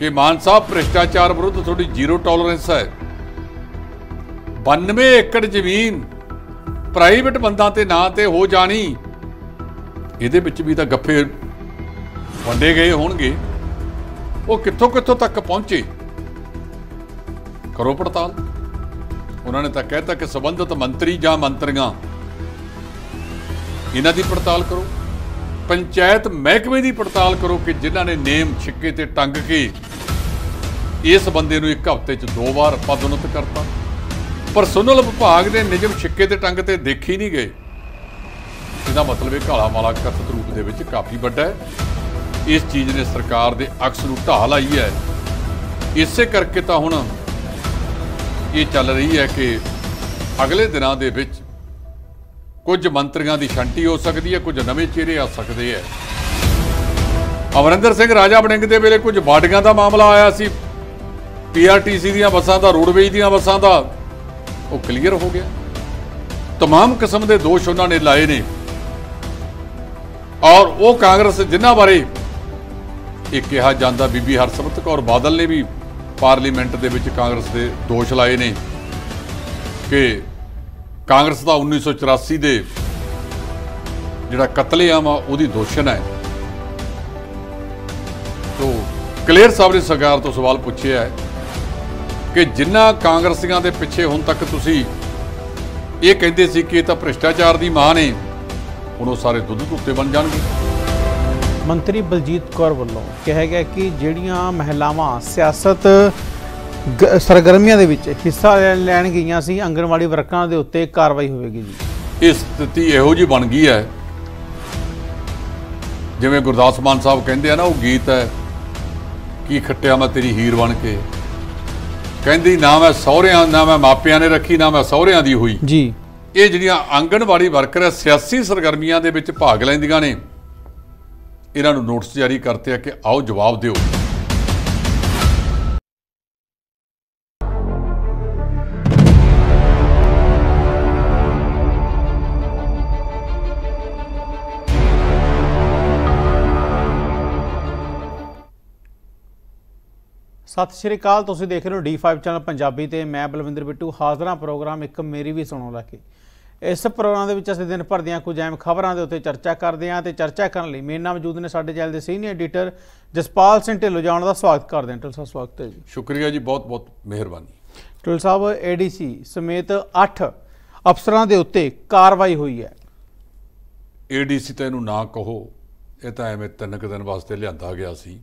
ਕਿ ਮਾਨ ਸਾਹਿਬ ਭ੍ਰਿਸ਼ਟਾਚਾਰ ਵਿਰੁੱਧ ਤੁਹਾਡੀ ਜ਼ੀਰੋ ਟੋਲਰੈਂਸ ਹੈ 92 ਏਕੜ ਜ਼ਮੀਨ ਪ੍ਰਾਈਵੇਟ ਬੰਦਾਂ ਤੇ ਨਾਂ ਤੇ ਹੋ ਜਾਣੀ ਇਹਦੇ ਵਿੱਚ ਵੀ ਤਾਂ ਗੱਫੇ ਵੰਡੇ ਗਏ ਹੋਣਗੇ ਉਹ ਕਿੱਥੋਂ ਕਿੱਥੋਂ ਤੱਕ ਪਹੁੰਚੇ ਕਰੋ ਪੜਤਾਲ ਉਹਨਾਂ ਨੇ ਤਾਂ ਕਹਿਤਾ ਕਿ ਸਬੰਧਤ ਮੰਤਰੀ ਜਾਂ ਮੰਤਰੀਆਂ ਇਹਨਾਂ ਦੀ ਪੜਤਾਲ ਕਰੋ ਪੰਚਾਇਤ ਮਹਿਕਮੇ ਦੀ ਪੜਤਾਲ ਕਰੋ ਕਿ ਜਿਨ੍ਹਾਂ ਨੇ ਨੇਮ ਛਿੱਕੇ ਤੇ ਟੰਗ ਕੇ ਇਸ ਬੰਦੇ ਨੂੰ ਇੱਕ ਹਫ਼ਤੇ 'ਚ ਦੋ ਵਾਰ ਪਦਨਤ ਕਰਤਾ ਪਰਸੋਨਲ ਵਿਭਾਗ ਦੇ ਨਿਯਮ ਛਿੱਕੇ ਤੇ ਟੰਗ ਤੇ ਦੇਖੀ ਨਹੀਂ ਗਏ ਇਹਦਾ ਮਤਲਬ ਇਹ ਕਾਲਾ ਮਾਲਾ ਕਰਤ ਰੂਪ ਦੇ ਵਿੱਚ ਕਾਫੀ ਵੱਡਾ ਹੈ ਇਸ ਚੀਜ਼ ਨੇ ਸਰਕਾਰ ਦੇ ਅਕਸ ਨੂੰ ਢਾਹ ਲਾਈ ਹੈ ਇਸੇ ਕਰਕੇ ਤਾਂ ਹੁਣ ਇਹ ਚੱਲ ਰਹੀ ਹੈ ਕਿ ਅਗਲੇ ਦਿਨਾਂ ਦੇ ਵਿੱਚ ਕੁਝ ਮੰਤਰੀਆਂ ਦੀ ਛੰਟੀ ਹੋ ਸਕਦੀ ਹੈ ਕੁਝ ਨਵੇਂ ਚਿਹਰੇ ਆ ਸਕਦੇ ਹੈ ਅਮਰਿੰਦਰ ਸਿੰਘ ਰਾਜਾ ਬਣਿੰਗ ਦੇ ਵੇਲੇ ਕੁਝ ਬਾਡੀਆਂ ਦਾ ਮਾਮਲਾ ਆਇਆ ਸੀ ਪੀਆਰਟੀਸੀ ਦੀਆਂ ਬੱਸਾਂ ਦਾ ਰੋਡਵੇਜ ਦੀਆਂ ਬੱਸਾਂ ਦਾ ਉਹ ਕਲੀਅਰ ਹੋ ਗਿਆ तमाम ਕਿਸਮ ਦੇ ਦੋਸ਼ ਉਹਨਾਂ ਨੇ ਲਾਏ ਨੇ ਔਰ ਉਹ ਕਾਂਗਰਸ ਜਿਨ੍ਹਾਂ ਬਾਰੇ ਇਹ ਕਿਹਾ ਜਾਂਦਾ ਬੀਬੀ ਹਰਸਮਤ ਕੌਰ ਬਾਦਲ ਨੇ ਵੀ ਪਾਰਲੀਮੈਂਟ ਦੇ ਵਿੱਚ ਕਾਂਗਰਸ ਦੇ ਦੋਸ਼ ਲਾਏ ਨੇ ਕਿ ਕਾਂਗਰਸ ਦਾ 1984 ਦੇ ਜਿਹੜਾ ਕਤਲੇਆਮ ਆ ਉਹਦੀ ਦੋਸ਼ਣ ਹੈ ਤੋਂ ਕਲੀਅਰ ਸਾਹਿਬ ਨੇ ਸਰਕਾਰ ਤੋਂ ਸਵਾਲ ਪੁੱਛਿਆ ਹੈ ਕਿ ਜਿੰਨਾ ਕਾਂਗਰਸੀਆਂ ਦੇ ਪਿੱਛੇ ਹੁਣ ਤੱਕ ਤੁਸੀਂ ਇਹ ਕਹਿੰਦੇ ਸੀ ਕਿ ਇਹ ਤਾਂ ਭ੍ਰਿਸ਼ਟਾਚਾਰ ਦੀ ਮਾਂ ਨੇ ਹੁਣ ਉਹ ਸਾਰੇ ਦੁੱਧ ਧੁੱਤੇ ਬਣ ਜਾਣਗੇ ਮੰਤਰੀ ਬਲਜੀਤ ਕੌਰ ਵੱਲੋਂ ਕਿਹਾ ਗਿਆ ਕਿ ਜਿਹੜੀਆਂ ਮਹਿਲਾਵਾਂ ਸਿਆਸਤ ਸਰਗਰਮੀਆਂ ਦੇ ਵਿੱਚ ਹਿੱਸਾ ਲੈਣ ਗਈਆਂ ਸੀ ਅੰਗਨਵਾੜੀ ਵਰਕਰਾਂ ਦੇ ਉੱਤੇ ਕਾਰਵਾਈ ਹੋਵੇਗੀ ਜੀ ਇਸ ਸਥਿਤੀ ਇਹੋ ਜੀ ਬਣ ਗਈ ਹੈ ਜਿਵੇਂ ਗੁਰਦਾਸ ਮਾਨ ਸਾਹਿਬ ਕਹਿੰਦੇ ਆ ਨਾ ਉਹ ਗੀਤ ਹੈ ਕੀ ਖੱਟਿਆ ਮੈਂ ਤੇਰੀ ਹੀਰ ਬਣ ਕੇ ਕਹਿੰਦੀ ਨਾ ਮੈਂ ਸਹੁਰਿਆਂ ਨਾ ਮੈਂ ਮਾਪਿਆਂ ਨੇ ਰੱਖੀ ਨਾ ਮੈਂ ਸਹੁਰਿਆਂ ਦੀ ਹੋਈ ਜੀ ਇਹ ਜਿਹੜੀਆਂ ਆਂਗਣਵਾੜੀ ਵਰਕਰ ਸਿਆਸੀ ਸਰਗਰਮੀਆਂ ਦੇ ਵਿੱਚ ਭਾਗ ਲੈਂਦੀਆਂ ਨੇ ਇਹਨਾਂ ਨੂੰ ਨੋਟਿਸ ਜਾਰੀ ਕਰਤੇ ਆ ਕਿ ਆਓ ਜਵਾਬ ਦਿਓ ਸਤਿ ਸ਼੍ਰੀ ਅਕਾਲ ਤੁਸੀਂ ਦੇਖ ਰਹੇ ਹੋ D5 ਚੈਨਲ ਪੰਜਾਬੀ ਤੇ ਮੈਂ ਬਲਵਿੰਦਰ ਬਿੱਟੂ ਹਾਜ਼ਰਾਂ ਪ੍ਰੋਗਰਾਮ ਇੱਕ ਮੇਰੀ ਵੀ ਸੁਣੋ ਲਾ ਕੇ ਇਸ ਪ੍ਰੋਗਰਾਮ ਦੇ ਵਿੱਚ ਅਸੀਂ ਦਿਨ ਭਰ ਦੀਆਂ ਕੁਝ ਐਮ ਖਬਰਾਂ ਦੇ ਉੱਤੇ ਚਰਚਾ ਕਰਦੇ ਹਾਂ ਤੇ ਚਰਚਾ ਕਰਨ ਲਈ ਮੇਰੇ ਨਾਲ ਮੌਜੂਦ ਨੇ ਸਾਡੇ ਚੈਨਲ ਦੇ ਸੀਨੀਅਰ ਐਡੀਟਰ ਜਸਪਾਲ ਸਿੰਘ ਢਿੱਲੋਂ ਜਾਣ ਦਾ ਸਵਾਗਤ ਕਰਦੇ ਹਾਂ ਟਿਲ ਸਾਹਿਬ ਸਵਾਗਤ ਹੈ ਜੀ ਸ਼ੁਕਰੀਆ ਜੀ ਬਹੁਤ ਬਹੁਤ ਮਿਹਰਬਾਨੀ ਟਿਲ ਸਾਹਿਬ ਐਡੀਸੀ ਸਮੇਤ 8 ਅਫਸਰਾਂ ਦੇ ਉੱਤੇ ਕਾਰਵਾਈ ਹੋਈ ਹੈ ਐਡੀਸੀ ਤਾਂ ਇਹਨੂੰ ਨਾ ਕਹੋ ਇਹ ਤਾਂ ਐਵੇਂ ਤਿੰਨ ਦਿਨ ਵਾਸਤੇ ਲਿਆਂਦਾ ਗਿਆ ਸੀ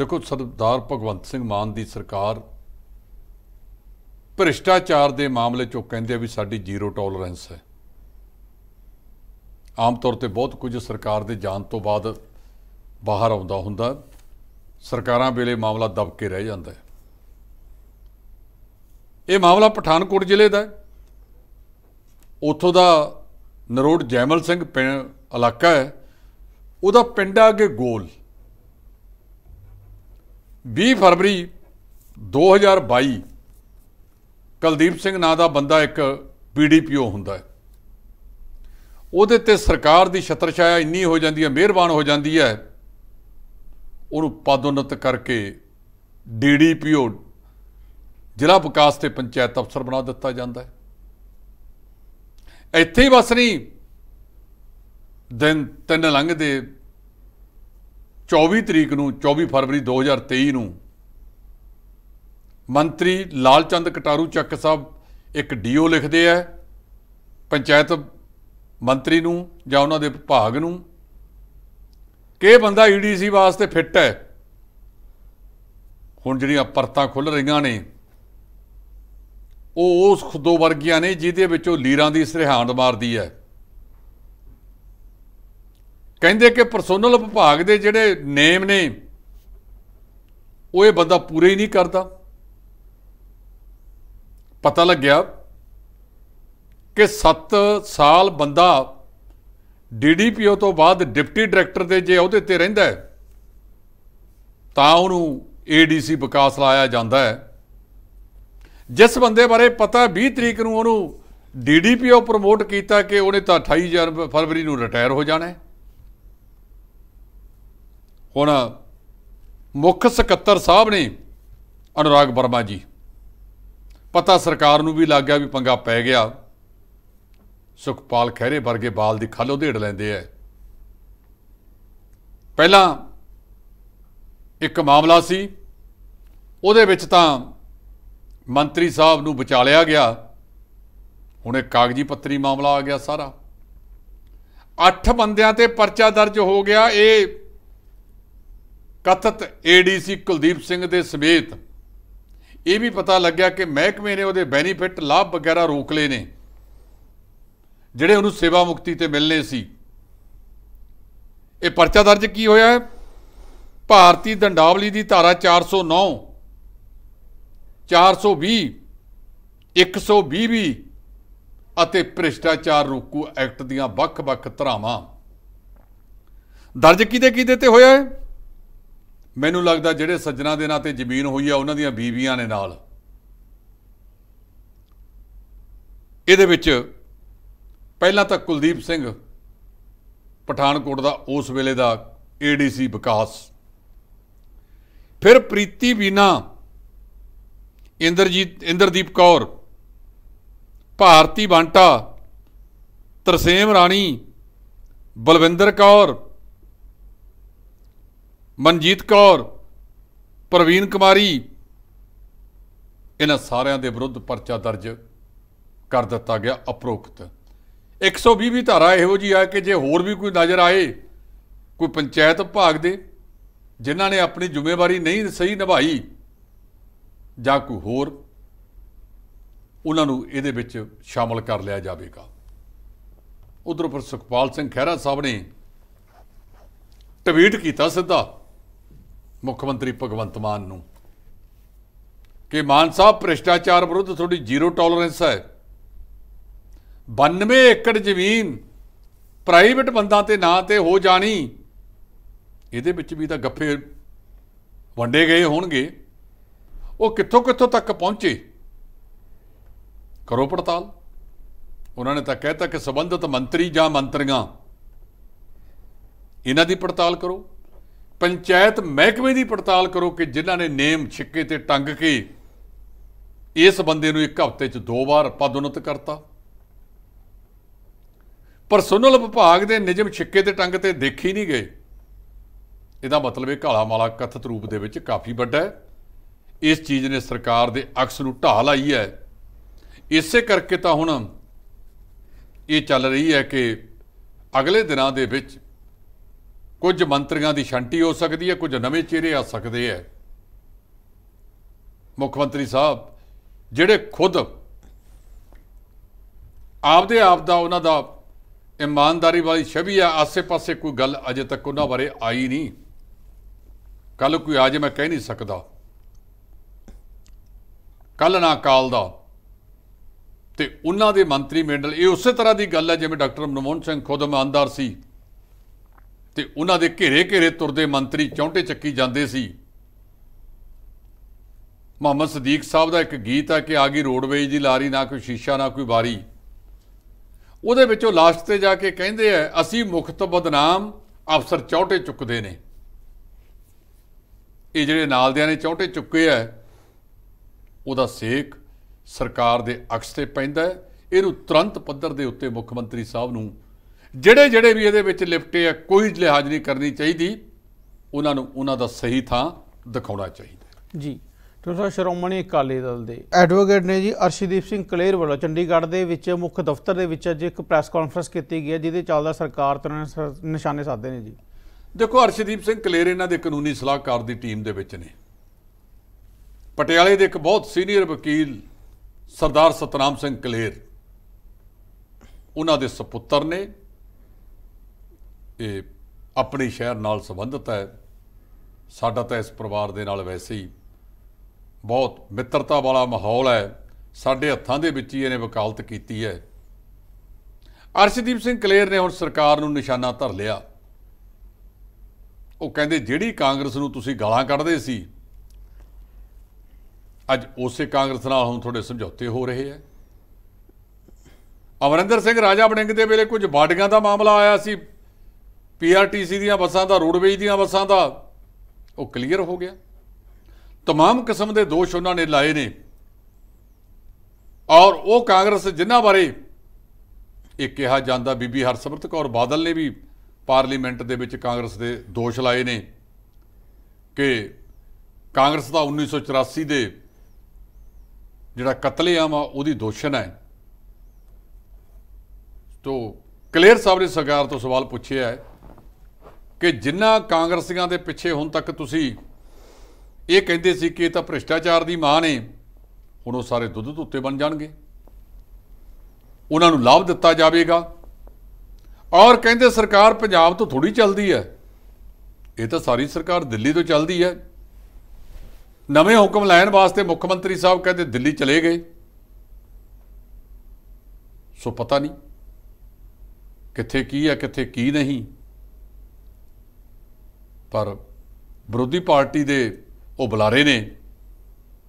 ਦੇਖੋ ਸਰਦਾਰ ਭਗਵੰਤ ਸਿੰਘ ਮਾਨ ਦੀ ਸਰਕਾਰ ਭ੍ਰਿਸ਼ਟਾਚਾਰ ਦੇ ਮਾਮਲੇ 'ਚ ਉਹ ਕਹਿੰਦੇ ਵੀ ਸਾਡੀ ਜ਼ੀਰੋ ਟੋਲਰੈਂਸ ਹੈ ਆਮ ਤੌਰ ਤੇ ਬਹੁਤ ਕੁਝ ਸਰਕਾਰ ਦੇ ਜਾਣ ਤੋਂ ਬਾਅਦ ਬਾਹਰ ਆਉਂਦਾ ਹੁੰਦਾ ਸਰਕਾਰਾਂ ਵੇਲੇ ਮਾਮਲਾ ਦਬ ਕੇ ਰਹਿ ਜਾਂਦਾ ਹੈ ਇਹ ਮਾਮਲਾ ਪਠਾਨਕੋਟ ਜ਼ਿਲ੍ਹੇ ਦਾ ਹੈ ਉੱਥੋਂ ਦਾ ਨਰੋੜ ਜੈਮਲ ਸਿੰਘ ਪਿੰਡ ਇਲਾਕਾ ਹੈ ਉਹਦਾ ਪਿੰਡ ਆ ਕੇ ਗੋਲ 20 ਫਰਵਰੀ 2022 ਕੁਲਦੀਪ ਸਿੰਘ ਨਾਂ ਦਾ ਬੰਦਾ ਇੱਕ ਪੀਡੀਪੀਓ ਹੁੰਦਾ ਹੈ ਉਹਦੇ ਤੇ ਸਰਕਾਰ ਦੀ ਛਤਰਛਾਇਆ ਇੰਨੀ ਹੋ ਜਾਂਦੀ ਹੈ ਮਿਹਰਬਾਨ ਹੋ ਜਾਂਦੀ ਹੈ ਉਹਨੂੰ ਪਦੋਨਤ ਕਰਕੇ ਡੀਡੀਪੀਓ ਜ਼ਿਲ੍ਹਾ ਵਿਕਾਸ ਤੇ ਪੰਚਾਇਤ ਅਫਸਰ ਬਣਾ ਦਿੱਤਾ ਜਾਂਦਾ ਹੈ ਇੱਥੇ ਹੀ ਬਸ ਨਹੀਂ ਦਿਨ ਤਿੰਨ ਲੰਘਦੇ 24 ਤਰੀਕ ਨੂੰ 24 ਫਰਵਰੀ 2023 ਨੂੰ ਮੰਤਰੀ ਲਾਲਚੰਦ ਕਟਾਰੂ ਚੱਕ ਸਾਹਿਬ ਇੱਕ ਡੀਓ ਲਿਖਦੇ ਆ ਪੰਚਾਇਤ ਮੰਤਰੀ ਨੂੰ ਜਾਂ ਉਹਨਾਂ ਦੇ ਵਿਭਾਗ ਨੂੰ ਕਿ ਇਹ ਬੰਦਾ ਈਡੀਸੀ e ਵਾਸਤੇ ਫਿੱਟ ਹੈ ਹੁਣ ਜਿਹੜੀਆਂ ਪਰਤਾਂ ਖੁੱਲ ਰਹੀਆਂ ਨੇ ਉਹ ਉਸ ਖੁਦੋ ਵਰਗੀਆਂ ਨੇ ਜਿਹਦੇ ਵਿੱਚੋਂ ਲੀਰਾਂ ਦੀ ਸਰਹਾਂਡ ਮਾਰਦੀ ਹੈ ਕਹਿੰਦੇ ਕਿ ਪਰਸੋਨਲ ਵਿਭਾਗ ਦੇ ਜਿਹੜੇ ਨੇਮ ਨੇ ਉਹ ਇਹ ਬੰਦਾ ਪੂਰੇ ਹੀ ਨਹੀਂ ਕਰਦਾ ਪਤਾ ਲੱਗਿਆ ਕਿ 7 ਸਾਲ ਬੰਦਾ ਡੀਡੀਪੀਓ ਤੋਂ ਬਾਅਦ ਡਿਪਟੀ ਡਾਇਰੈਕਟਰ ਦੇ ਜੇ ਅਹੁਦੇ ਤੇ ਰਹਿੰਦਾ ਹੈ ਤਾਂ ਉਹਨੂੰ ਏਡੀਸੀ ਵਿਕਾਸ ਲਾਇਆ ਜਾਂਦਾ ਹੈ ਜਿਸ ਬੰਦੇ ਬਾਰੇ ਪਤਾ 20 ਤਰੀਕ ਨੂੰ ਉਹਨੂੰ ਡੀਡੀਪੀਓ ਪ੍ਰਮੋਟ ਕੀਤਾ ਕਿ ਉਹਨੇ ਤਾਂ 28 ਫਰਵਰੀ ਨੂੰ ਰਿਟਾਇਰ ਹੋ ਜਾਣਾ ਹੈ ਹੁਣ ਮੁੱਖ ਸਕੱਤਰ ਸਾਹਿਬ ਨੇ ਅਨੁਰਾਗ ਵਰਮਾ ਜੀ ਪਤਾ ਸਰਕਾਰ ਨੂੰ ਵੀ ਲੱਗ ਗਿਆ ਵੀ ਪੰਗਾ ਪੈ ਗਿਆ ਸੁਖਪਾਲ ਖਹਿਰੇ ਵਰਗੇ ਬਾਲ ਦੀ ਖਾਲ ਉਧੇੜ ਲੈਂਦੇ ਐ ਪਹਿਲਾਂ ਇੱਕ ਮਾਮਲਾ ਸੀ ਉਹਦੇ ਵਿੱਚ ਤਾਂ ਮੰਤਰੀ ਸਾਹਿਬ ਨੂੰ ਬਚਾਲਿਆ ਗਿਆ ਹੁਣ ਇਹ ਕਾਗਜ਼ੀ ਪੱਤਰੀ ਮਾਮਲਾ ਆ ਗਿਆ ਸਾਰਾ 8 ਬੰਦਿਆਂ ਤੇ ਪਰਚਾ ਦਰਜ ਹੋ ਗਿਆ ਇਹ ਕਥਤ ਏਡੀਸੀ ਕੁਲਦੀਪ ਸਿੰਘ ਦੇ ਸਮੇਤ ਇਹ ਵੀ ਪਤਾ ਲੱਗਿਆ ਕਿ ਮਹਿਕਮੇ ਨੇ ਉਹਦੇ ਬੈਨੀਫਿਟ ਲਾਭ ਵਗੈਰਾ ਰੋਕ ਲਏ ਨੇ ਜਿਹੜੇ ਉਹਨੂੰ ਸੇਵਾ ਮੁਕਤੀ ਤੇ ਮਿਲਨੇ ਸੀ ਇਹ ਪਰਚਾ ਦਰਜ ਕੀ ਹੋਇਆ ਹੈ ਭਾਰਤੀ ਦੰਡਾਵਲੀ ਦੀ ਧਾਰਾ 409 420 120 ਅਤੇ ਭ੍ਰਿਸ਼ਟਾਚਾਰ ਰੋਕੂ ਐਕਟ ਦੀਆਂ ਵੱਖ-ਵੱਖ ਧਾਰਾਵਾਂ ਦਰਜ ਕੀਤੇ ਕੀਤੇ ਤੇ ਹੋਇਆ ਹੈ ਮੈਨੂੰ ਲੱਗਦਾ ਜਿਹੜੇ ਸੱਜਣਾ ਦੇ ਨਾਂ ਤੇ ਜ਼ਮੀਨ ਹੋਈ ਆ ਉਹਨਾਂ ਦੀਆਂ ਬੀਵੀਆਂ ਨੇ ਨਾਲ ਇਹਦੇ ਵਿੱਚ ਪਹਿਲਾਂ ਤਾਂ ਕੁਲਦੀਪ ਸਿੰਘ ਪਠਾਨਕੋਟ ਦਾ ਉਸ ਵੇਲੇ ਦਾ ਏਡੀਸੀ ਵਿਕਾਸ ਫਿਰ ਪ੍ਰੀਤੀ ਬੀਨਾ ਇੰਦਰਜੀਤ ਇੰਦਰਦੀਪ ਕੌਰ ਭਾਰਤੀ ਬਾਂਟਾ ਤਰਸੇਮ ਰਾਣੀ ਬਲਵਿੰਦਰ ਕੌਰ ਮਨਜੀਤ ਕੌਰ ਪ੍ਰਵੀਨ ਕੁਮਾਰੀ ਇਹਨਾਂ ਸਾਰਿਆਂ ਦੇ ਵਿਰੁੱਧ ਪਰਚਾ ਦਰਜ ਕਰ ਦਿੱਤਾ ਗਿਆ ਅਪਰੋਕਤ 120 ਵੀ ਧਾਰਾ ਇਹੋ ਜੀ ਆ ਕਿ ਜੇ ਹੋਰ ਵੀ ਕੋਈ ਨਜ਼ਰ ਆਏ ਕੋਈ ਪੰਚਾਇਤ ਭਾਗ ਦੇ ਜਿਨ੍ਹਾਂ ਨੇ ਆਪਣੀ ਜ਼ਿੰਮੇਵਾਰੀ ਨਹੀਂ ਸਹੀ ਨਿਭਾਈ ਜਾਂ ਕੋਈ ਹੋਰ ਉਹਨਾਂ ਨੂੰ ਇਹਦੇ ਵਿੱਚ ਸ਼ਾਮਲ ਕਰ ਲਿਆ ਜਾਵੇਗਾ ਉਧਰੋਂ ਪਰ ਸੁਖਪਾਲ ਸਿੰਘ ਖਹਿਰਾ ਸਾਹਿਬ ਨੇ ਟਵੀਟ ਕੀਤਾ ਸਿੱਧਾ ਮੁੱਖ ਮੰਤਰੀ ਭਗਵੰਤ ਮਾਨ ਨੂੰ ਕਿ ਮਾਨ ਸਾਹਿਬ ਭ੍ਰਿਸ਼ਟਾਚਾਰ ਵਿਰੁੱਧ ਤੁਹਾਡੀ ਜ਼ੀਰੋ ਟੋਲਰੈਂਸ ਹੈ 92 ਏਕੜ ਜ਼ਮੀਨ ਪ੍ਰਾਈਵੇਟ ਬੰਦਾਂ ਤੇ ਨਾਂ ਤੇ ਹੋ ਜਾਣੀ ਇਹਦੇ ਵਿੱਚ ਵੀ ਤਾਂ ਗੱਫੇ ਵੰਡੇ ਗਏ ਹੋਣਗੇ ਉਹ ਕਿੱਥੋਂ ਕਿੱਥੋਂ ਤੱਕ ਪਹੁੰਚੇ ਕਰੋ ਪੜਤਾਲ ਉਹਨਾਂ ਨੇ ਤਾਂ ਕਹਿਤਾ ਕਿ ਸਬੰਧਤ ਮੰਤਰੀ ਜਾਂ ਮੰਤਰੀਆਂ ਇਹਨਾਂ ਦੀ ਪੜਤਾਲ ਕਰੋ ਪੰਚਾਇਤ ਮਹਿਕਮੇ ਦੀ ਪੜਤਾਲ ਕਰੋ ਕਿ ਜਿਨ੍ਹਾਂ ਨੇ ਨੇਮ ਛਿੱਕੇ ਤੇ ਟੰਗ ਕੇ ਇਸ ਬੰਦੇ ਨੂੰ ਇੱਕ ਹਫ਼ਤੇ 'ਚ ਦੋ ਵਾਰ ਪਦਉਨਤ ਕਰਤਾ ਪਰਸਨਲ ਵਿਭਾਗ ਦੇ ਨਿਯਮ ਛਿੱਕੇ ਤੇ ਟੰਗ ਤੇ ਦੇਖੀ ਨਹੀਂ ਗਏ ਇਹਦਾ ਮਤਲਬ ਇਹ ਕਾਲਾ ਮਾਲਾ ਕਥਤ ਰੂਪ ਦੇ ਵਿੱਚ ਕਾਫੀ ਵੱਡਾ ਹੈ ਇਸ ਚੀਜ਼ ਨੇ ਸਰਕਾਰ ਦੇ ਅਕਸ ਨੂੰ ਢਾਹ ਲਾਈ ਹੈ ਇਸੇ ਕਰਕੇ ਤਾਂ ਹੁਣ ਇਹ ਚੱਲ ਰਹੀ ਹੈ ਕਿ ਅਗਲੇ ਦਿਨਾਂ ਦੇ ਵਿੱਚ ਕੁਝ ਮੰਤਰੀਆਂ ਦੀ ਛੰਟੀ ਹੋ ਸਕਦੀ ਹੈ ਕੁਝ ਨਵੇਂ ਚਿਹਰੇ ਆ ਸਕਦੇ ਐ ਮੁੱਖ ਮੰਤਰੀ ਸਾਹਿਬ ਜਿਹੜੇ ਖੁਦ ਆਪਦੇ ਆਪ ਦਾ ਉਹਨਾਂ ਦਾ ਇਮਾਨਦਾਰੀ ਵਾਲੀ ਛਵੀ ਆ ਆਸੇ-ਪਾਸੇ ਕੋਈ ਗੱਲ ਅਜੇ ਤੱਕ ਉਹਨਾਂ ਬਾਰੇ ਆਈ ਨਹੀਂ ਕੱਲ ਕੋਈ ਆਜੇ ਮੈਂ ਕਹਿ ਨਹੀਂ ਸਕਦਾ ਕੱਲ ਨਾ ਕਾਲ ਦਾ ਤੇ ਉਹਨਾਂ ਦੇ ਮੰਤਰੀ ਮੰਡਲ ਇਹ ਉਸੇ ਤਰ੍ਹਾਂ ਦੀ ਗੱਲ ਹੈ ਜਿਵੇਂ ਡਾਕਟਰ ਮਨਮੋਹਨ ਸਿੰਘ ਖੁਦ ਇਮਾਨਦਾਰ ਸੀ ਤੇ ਉਹਨਾਂ ਦੇ ਘੇਰੇ-ਘੇਰੇ ਤੁਰਦੇ ਮੰਤਰੀ ਚੌਂਟੇ ਚੱਕੀ ਜਾਂਦੇ ਸੀ ਮੁਹੰਮਦ ਸਦੀਕ ਸਾਹਿਬ ਦਾ ਇੱਕ ਗੀਤ ਹੈ ਕਿ ਆ ਗਈ ਰੋਡਵੇਜ ਦੀ ਲਾਰੀ ਨਾ ਕੋਈ ਸ਼ੀਸ਼ਾ ਨਾ ਕੋਈ ਵਾਰੀ ਉਹਦੇ ਵਿੱਚੋਂ ਲਾਸਟ ਤੇ ਜਾ ਕੇ ਕਹਿੰਦੇ ਆ ਅਸੀਂ ਮੁਖਤ ਬਦਨਾਮ ਅਫਸਰ ਚੌਂਟੇ ਚੁੱਕਦੇ ਨੇ ਇਹ ਜਿਹੜੇ ਨਾਲਦਿਆਂ ਨੇ ਚੌਂਟੇ ਚੁੱਕੇ ਆ ਉਹਦਾ ਸੇਕ ਸਰਕਾਰ ਦੇ ਅਕਸ ਤੇ ਪੈਂਦਾ ਇਹਨੂੰ ਤੁਰੰਤ ਪੱਧਰ ਦੇ ਉੱਤੇ ਮੁੱਖ ਮੰਤਰੀ ਸਾਹਿਬ ਨੂੰ ਜਿਹੜੇ ਜਿਹੜੇ ਵੀ ਇਹਦੇ ਵਿੱਚ ਲਿਪਟੇ ਆ ਕੋਈ ਲਿਹਾਜ਼ ਨਹੀਂ ਕਰਨੀ ਚਾਹੀਦੀ ਉਹਨਾਂ ਨੂੰ ਉਹਨਾਂ ਦਾ ਸਹੀ ਥਾਂ ਦਿਖਾਉਣਾ ਚਾਹੀਦਾ ਜੀ ਤੁਸੀਂ ਸ਼੍ਰੋਮਣੀ ਅਕਾਲੀ ਦਲ ਦੇ ਐਡਵੋਕੇਟ ਨੇ ਜੀ ਅਰਸ਼ਦੀਪ ਸਿੰਘ ਕਲੇਰ ਵੱਲੋਂ ਚੰਡੀਗੜ੍ਹ ਦੇ ਵਿੱਚ ਮੁੱਖ ਦਫ਼ਤਰ ਦੇ ਵਿੱਚ ਅੱਜ ਇੱਕ ਪ੍ਰੈਸ ਕਾਨਫਰੰਸ ਕੀਤੀ ਗਈ ਹੈ ਜਿਹਦੇ ਚੱਲਦਾ ਸਰਕਾਰ ਤੋਂ ਨਿਸ਼ਾਨੇ ਸਾਧੇ ਨੇ ਜੀ ਦੇਖੋ ਅਰਸ਼ਦੀਪ ਸਿੰਘ ਕਲੇਰ ਇਹਨਾਂ ਦੇ ਕਾਨੂੰਨੀ ਸਲਾਹਕਾਰ ਦੀ ਟੀਮ ਦੇ ਵਿੱਚ ਨੇ ਪਟਿਆਲੇ ਦੇ ਇੱਕ ਬਹੁਤ ਸੀਨੀਅਰ ਵਕੀਲ ਸਰਦਾਰ ਸਤਨਾਮ ਸਿੰਘ ਕਲੇਰ ਉਹਨਾਂ ਦੇ ਸੁਪੁੱਤਰ ਨੇ ਇਹ ਆਪਣੇ ਸ਼ਹਿਰ ਨਾਲ ਸੰਬੰਧਿਤ ਹੈ ਸਾਡਾ ਤਾਂ ਇਸ ਪਰਿਵਾਰ ਦੇ ਨਾਲ ਵੈਸੇ ਹੀ ਬਹੁਤ ਮਿੱਤਰਤਾ ਵਾਲਾ ਮਾਹੌਲ ਹੈ ਸਾਡੇ ਹੱਥਾਂ ਦੇ ਵਿੱਚ ਹੀ ਇਹਨੇ ਵਕਾਲਤ ਕੀਤੀ ਹੈ ਅਰਸ਼ਦੀਪ ਸਿੰਘ ਕਲੇਰ ਨੇ ਹੁਣ ਸਰਕਾਰ ਨੂੰ ਨਿਸ਼ਾਨਾ ਧਰ ਲਿਆ ਉਹ ਕਹਿੰਦੇ ਜਿਹੜੀ ਕਾਂਗਰਸ ਨੂੰ ਤੁਸੀਂ ਗਾਲਾਂ ਕੱਢਦੇ ਸੀ ਅੱਜ ਉਸੇ ਕਾਂਗਰਸ ਨਾਲ ਹੁਣ ਤੁਹਾਡੇ ਸਮਝੌਤੇ ਹੋ ਰਹੇ ਆ ਅਮਰਿੰਦਰ ਸਿੰਘ ਰਾਜਾ ਬਣਿੰਗ ਦੇ ਵੇਲੇ ਕੁਝ ਬਾਡੀਆਂ ਦਾ ਮਾਮਲਾ ਆਇਆ ਸੀ ਪੀਆਰਟੀਸੀ ਦੀਆਂ ਬੱਸਾਂ ਦਾ ਰੋਡਵੇਜ ਦੀਆਂ ਬੱਸਾਂ ਦਾ ਉਹ ਕਲੀਅਰ ਹੋ ਗਿਆ तमाम ਕਿਸਮ ਦੇ ਦੋਸ਼ ਉਹਨਾਂ ਨੇ ਲਾਏ ਨੇ ਔਰ ਉਹ ਕਾਂਗਰਸ ਜਿਨ੍ਹਾਂ ਬਾਰੇ ਇਹ ਕਿਹਾ ਜਾਂਦਾ ਬੀਬੀ ਹਰਸਮਰਤ ਕੌਰ ਬਾਦਲ ਨੇ ਵੀ ਪਾਰਲੀਮੈਂਟ ਦੇ ਵਿੱਚ ਕਾਂਗਰਸ ਦੇ ਦੋਸ਼ ਲਾਏ ਨੇ ਕਿ ਕਾਂਗਰਸ ਦਾ 1984 ਦੇ ਜਿਹੜਾ ਕਤਲੇਆਮ ਆ ਉਹਦੀ ਦੋਸ਼ਣ ਹੈ ਤੋਂ ਕਲੀਅਰ ਸਾਹਿਬ ਨੇ ਸਰਕਾਰ ਤੋਂ ਸਵਾਲ ਪੁੱਛਿਆ ਹੈ ਕਿ ਜਿੰਨਾ ਕਾਂਗਰਸੀਆਂ ਦੇ ਪਿੱਛੇ ਹੁਣ ਤੱਕ ਤੁਸੀਂ ਇਹ ਕਹਿੰਦੇ ਸੀ ਕਿ ਇਹ ਤਾਂ ਭ੍ਰਿਸ਼ਟਾਚਾਰ ਦੀ ਮਾਂ ਨੇ ਹੁਣ ਉਹ ਸਾਰੇ ਦੁੱਧ ਧੁੱਤੇ ਬਣ ਜਾਣਗੇ ਉਹਨਾਂ ਨੂੰ ਲਾਭ ਦਿੱਤਾ ਜਾਵੇਗਾ ਔਰ ਕਹਿੰਦੇ ਸਰਕਾਰ ਪੰਜਾਬ ਤੋਂ ਥੋੜੀ ਚੱਲਦੀ ਹੈ ਇਹ ਤਾਂ ਸਾਰੀ ਸਰਕਾਰ ਦਿੱਲੀ ਤੋਂ ਚੱਲਦੀ ਹੈ ਨਵੇਂ ਹੁਕਮ ਲੈਣ ਵਾਸਤੇ ਮੁੱਖ ਮੰਤਰੀ ਸਾਹਿਬ ਕਹਿੰਦੇ ਦਿੱਲੀ ਚਲੇ ਗਏ ਸੋ ਪਤਾ ਨਹੀਂ ਕਿੱਥੇ ਕੀ ਹੈ ਕਿੱਥੇ ਕੀ ਨਹੀਂ ਪਰ ਵਿਰੋਧੀ ਪਾਰਟੀ ਦੇ ਉਹ ਬੁਲਾਰੇ ਨੇ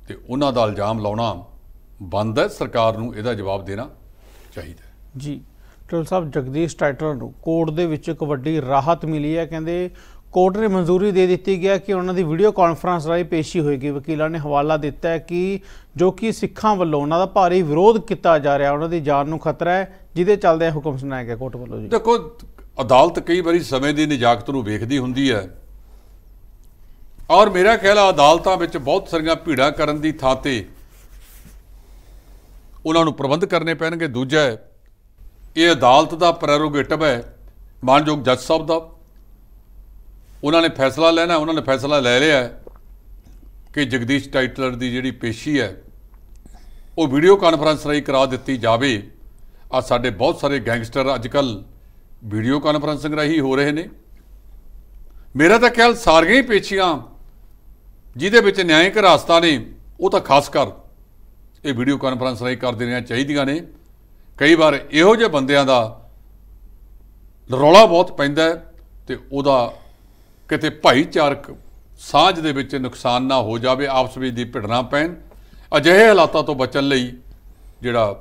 ਤੇ ਉਹਨਾਂ ਦਾ ਇਲਜ਼ਾਮ ਲਾਉਣਾ ਬੰਦ ਹੈ ਸਰਕਾਰ ਨੂੰ ਇਹਦਾ ਜਵਾਬ ਦੇਣਾ ਚਾਹੀਦਾ ਜੀ ਟੋਲ ਸਾਹਿਬ ਜਗਦੀਸ਼ ਟਾਈਟਲ ਨੂੰ ਕੋਰਟ ਦੇ ਵਿੱਚ ਇੱਕ ਵੱਡੀ ਰਾਹਤ ਮਿਲੀ ਹੈ ਕਹਿੰਦੇ ਕੋਰਟ ਨੇ ਮਨਜ਼ੂਰੀ ਦੇ ਦਿੱਤੀ ਗਿਆ ਕਿ ਉਹਨਾਂ ਦੀ ਵੀਡੀਓ ਕਾਨਫਰੰਸ ਰਾਹੀਂ ਪੇਸ਼ੀ ਹੋਏਗੀ ਵਕੀਲਾਂ ਨੇ ਹਵਾਲਾ ਦਿੱਤਾ ਹੈ ਕਿ ਜੋ ਕਿ ਸਿੱਖਾਂ ਵੱਲੋਂ ਉਹਨਾਂ ਦਾ ਭਾਰੀ ਵਿਰੋਧ ਕੀਤਾ ਜਾ ਰਿਹਾ ਉਹਨਾਂ ਦੀ ਜਾਨ ਨੂੰ ਖਤਰਾ ਹੈ ਜਿਹਦੇ ਚੱਲਦੇ ਹੁਕਮ ਸੁਣਾਇਆ ਗਿਆ ਕੋਰਟ ਵੱਲੋਂ ਜੀ ਦੇਖੋ ਅਦਾਲਤ ਕਈ ਵਾਰੀ ਸਮੇਂ ਦੀ ਨਿਜਾਕਤ ਨੂੰ ਵੇਖਦੀ ਹੁੰਦੀ ਹੈ ਔਰ ਮੇਰਾ ਖਿਆਲ ਅਦਾਲਤਾਂ ਵਿੱਚ ਬਹੁਤ ਸਾਰੀਆਂ ਭੀੜਾਂ ਕਰਨ ਦੀ ਥਾਂ ਤੇ ਉਹਨਾਂ ਨੂੰ ਪ੍ਰਬੰਧ ਕਰਨੇ ਪੈਣਗੇ ਦੂਜਾ ਇਹ ਅਦਾਲਤ ਦਾ ਪ੍ਰੈਰੋਗੇਟਿਵ ਹੈ ਮਾਨਯੋਗ ਜੱਜ ਸਾਹਿਬ ਦਾ ਉਹਨਾਂ ਨੇ ਫੈਸਲਾ ਲੈਣਾ ਉਹਨਾਂ ਨੇ ਫੈਸਲਾ ਲੈ ਲਿਆ ਕਿ ਜਗਦੀਸ਼ ਟਾਈਟਲਰ ਦੀ ਜਿਹੜੀ ਪੇਸ਼ੀ ਹੈ ਉਹ ਵੀਡੀਓ ਕਾਨਫਰੰਸ ਰਾਹੀਂ ਕਰਾ ਦਿੱਤੀ ਜਾਵੇ ਆ ਸਾਡੇ ਬਹੁਤ ਸਾਰੇ ਗੈਂਗਸਟਰ ਅੱਜਕੱਲ ਵੀਡੀਓ ਕਾਨਫਰੰਸਿੰਗ ਰਾਹੀਂ ਹੋ ਰਹੇ ਨੇ ਮੇਰਾ ਤਾਂ ਖਿਆਲ ਸਾਰੀਆਂ ਹੀ ਪੇਸ਼ੀਆਂ ਜਿਹਦੇ ਵਿੱਚ ਨਿਆਂਇਕ ਰਾਸਤਾ ਨੇ ਉਹ ਤਾਂ ਖਾਸ ਕਰ ਇਹ ਵੀਡੀਓ ਕਾਨਫਰੰਸ ਰਾਹੀਂ ਕਰ ਦੇਣੀਆਂ ਚਾਹੀਦੀਆਂ ਨੇ ਕਈ ਵਾਰ ਇਹੋ ਜਿਹੇ ਬੰਦਿਆਂ ਦਾ ਰੌਲਾ ਬਹੁਤ ਪੈਂਦਾ ਤੇ ਉਹਦਾ ਕਿਤੇ ਭਾਈਚਾਰਕ ਸਾਂਝ ਦੇ ਵਿੱਚ ਨੁਕਸਾਨ ਨਾ ਹੋ ਜਾਵੇ ਆਪਸ ਵਿੱਚ ਦੀ ਭਿੜਨਾ ਪੈਣ ਅਜਿਹੇ ਹਾਲਾਤਾਂ ਤੋਂ ਬਚਣ ਲਈ ਜਿਹੜਾ